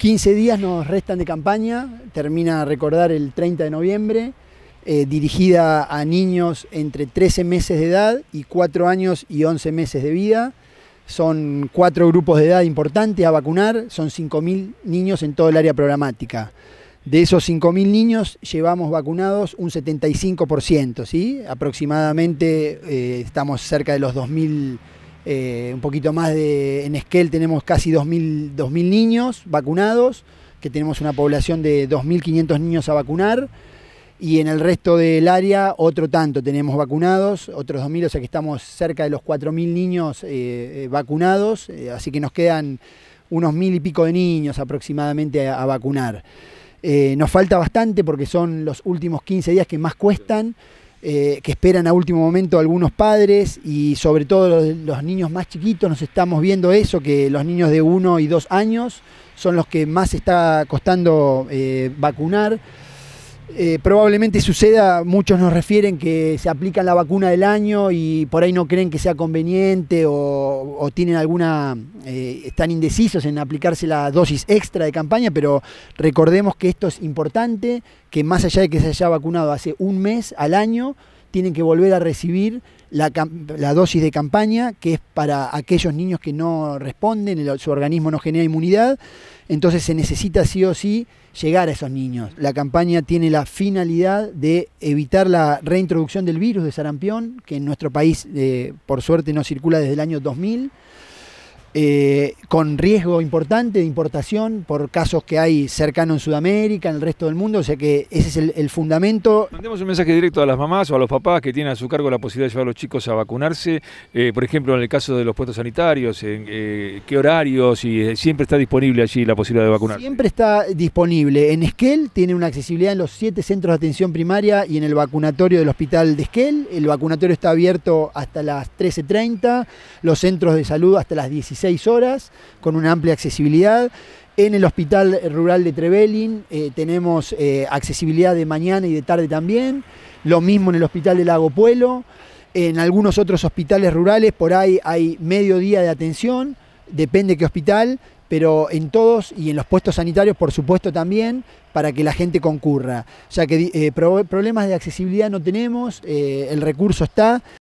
15 días nos restan de campaña, termina a recordar el 30 de noviembre, eh, dirigida a niños entre 13 meses de edad y 4 años y 11 meses de vida. Son cuatro grupos de edad importantes a vacunar, son 5.000 niños en todo el área programática. De esos 5.000 niños llevamos vacunados un 75%, ¿sí? aproximadamente eh, estamos cerca de los 2.000 eh, un poquito más de... En Esquel tenemos casi 2.000, niños vacunados, que tenemos una población de 2.500 niños a vacunar, y en el resto del área otro tanto tenemos vacunados, otros 2.000, o sea que estamos cerca de los 4.000 niños eh, eh, vacunados, así que nos quedan unos mil y pico de niños aproximadamente a, a vacunar. nos falta bastante porque son los últimos 15 días que más cuestan. Eh, que esperan a último momento algunos padres y sobre todo los, niños más chiquitos nos estamos viendo eso, que los niños de uno y dos años son los que más está costando eh, vacunar. Eh, probablemente suceda, muchos nos refieren que se aplican la vacuna del año y por ahí no creen que sea conveniente o, tienen alguna, eh, están indecisos en aplicarse la dosis extra de campaña, pero recordemos que esto es importante, que más allá de que se haya vacunado hace un mes al año, tienen que volver a recibir la, dosis de campaña, que es para aquellos niños que no responden, su organismo no genera inmunidad, entonces se necesita sí o sí llegar a esos niños. La campaña tiene la finalidad de evitar la reintroducción del virus de sarampión, que en nuestro país eh, por suerte no circula desde el año 2000. Eh, con riesgo importante de importación por casos que hay cercano en Sudamérica, en el resto del mundo, o sea que ese es el, fundamento. Mandemos un mensaje directo a las mamás o a los papás que tienen a su cargo la posibilidad de llevar a los chicos a vacunarse, eh, por ejemplo en el caso de los puestos sanitarios, eh, qué horarios, y siempre está disponible allí la posibilidad de vacunar Siempre está disponible. En Esquel tiene una accesibilidad en los siete centros de atención primaria y en el vacunatorio del hospital de Esquel. El vacunatorio está abierto hasta las 13.30, los centros de salud hasta las 16 16 horas, con una amplia accesibilidad. En el Hospital Rural de Trevelin eh, tenemos eh, accesibilidad de mañana y de tarde también. Lo mismo en el Hospital de Lago Puelo. En algunos otros hospitales rurales por ahí hay medio día de atención, depende qué hospital, pero en todos y en los puestos sanitarios, por supuesto, también, para que la gente concurra. O sea que eh, problemas de accesibilidad no tenemos, el recurso está,